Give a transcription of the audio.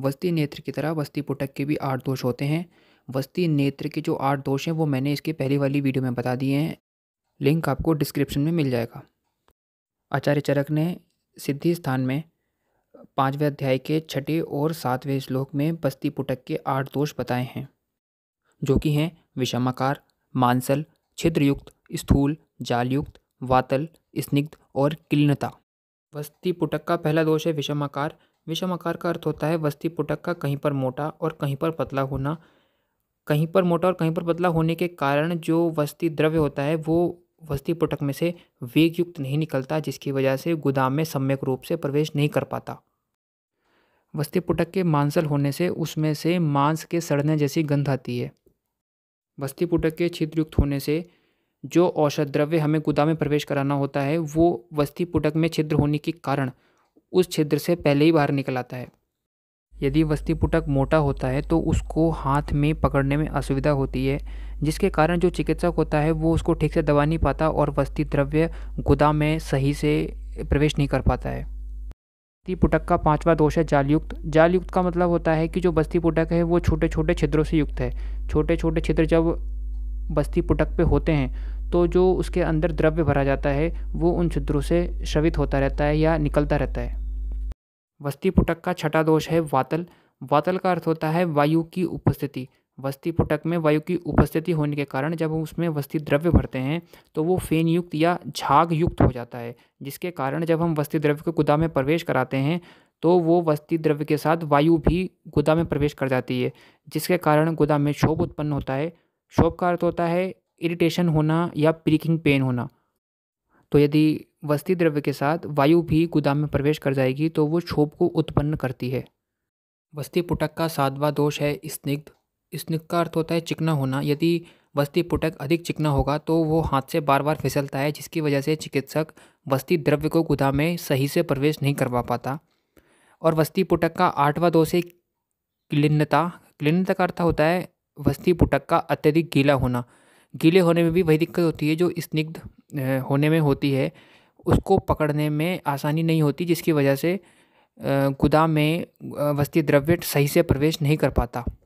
वस्ती नेत्र की तरह वस्ती पुटक के भी आठ दोष होते हैं वस्ती नेत्र के जो आठ दोष हैं वो मैंने इसके पहली वाली वीडियो में बता दिए हैं लिंक आपको डिस्क्रिप्शन में मिल जाएगा आचार्य चरक ने सिद्धि स्थान में पाँचवें अध्याय के छठे और सातवें श्लोक में बस्ती पुटक के आठ दोष बताए हैं जो कि हैं विषमाकार मांसल छिद्रयुक्त स्थूल जालयुक्त वातल स्निग्ध और किलनता बस्ती पुटक का पहला दोष है विषमाकार विषम आकार का अर्थ होता है वस्ती पुटक का कहीं पर मोटा और कहीं पर पतला होना कहीं पर मोटा और कहीं पर पतला होने के कारण जो वस्ती द्रव्य होता है वो वस्ती पुटक में से वेगयुक्त नहीं निकलता जिसकी वजह से गोदाम में सम्यक रूप से प्रवेश नहीं कर पाता वस्ती पुटक के मांसल होने से उसमें से मांस के सड़ने जैसी गंध आती है वस्ती पुटक के छिद्रयुक्त होने से जो औषध द्रव्य हमें गुदा में प्रवेश कराना होता है वो वस्ती पुटक में छिद्र होने के कारण उस छिद्र से पहले ही बाहर निकल आता है यदि वस्ती पुटक मोटा होता है तो उसको हाथ में पकड़ने में असुविधा होती है जिसके कारण जो चिकित्सक होता है वो उसको ठीक से दबा नहीं पाता और वस्ती द्रव्य गुदा में सही से प्रवेश नहीं कर पाता है बस्ती पुटक का पांचवा दोष है जालयुक्त जालयुक्त का मतलब होता है कि जो बस्ती पुटक है वो छोटे छोटे छिद्रों से युक्त है छोटे छोटे छिद्र जब बस्ती पुटक पे होते हैं तो जो उसके अंदर द्रव्य भरा जाता है वो उन छिद्रों से श्रवित होता रहता है या निकलता रहता है वस्ती पुटक का छठा दोष है वातल वातल का अर्थ होता है वायु की उपस्थिति वस्ती पुटक में वायु की उपस्थिति होने के कारण जब हम उसमें वस्ती द्रव्य भरते हैं तो वो फेन युक्त या झाग युक्त हो जाता है जिसके कारण जब हम वस्ती द्रव्य को गुदा में प्रवेश कराते हैं तो वो वस्ती द्रव्य के साथ वायु भी गुदा में प्रवेश कर जाती है जिसके कारण गुदा में शोभ उत्पन्न होता है शोभ का अर्थ होता है इरिटेशन होना या प्रिकिंग पेन होना तो यदि वस्ती द्रव्य के साथ वायु भी गोदाम में प्रवेश कर जाएगी तो वो क्षोभ को उत्पन्न करती है वस्ती पुटक का सातवा दोष है स्निग्ध स्निग्ध का अर्थ होता है चिकना होना यदि वस्ती पुटक अधिक चिकना होगा तो वो हाथ से बार बार फिसलता है जिसकी वजह से चिकित्सक वस्ती द्रव्य को गुदा में सही से प्रवेश नहीं करवा पाता और वस्ती पुटक का आठवां दोष है क्लिन्नता क्लिन्नता का अर्थ होता है वस्ती पुटक का अत्यधिक गीला होना गीले होने में भी वही दिक्कत होती है जो स्निग्ध होने में होती है उसको पकड़ने में आसानी नहीं होती जिसकी वजह से गुदा में वस्ती द्रव्य सही से प्रवेश नहीं कर पाता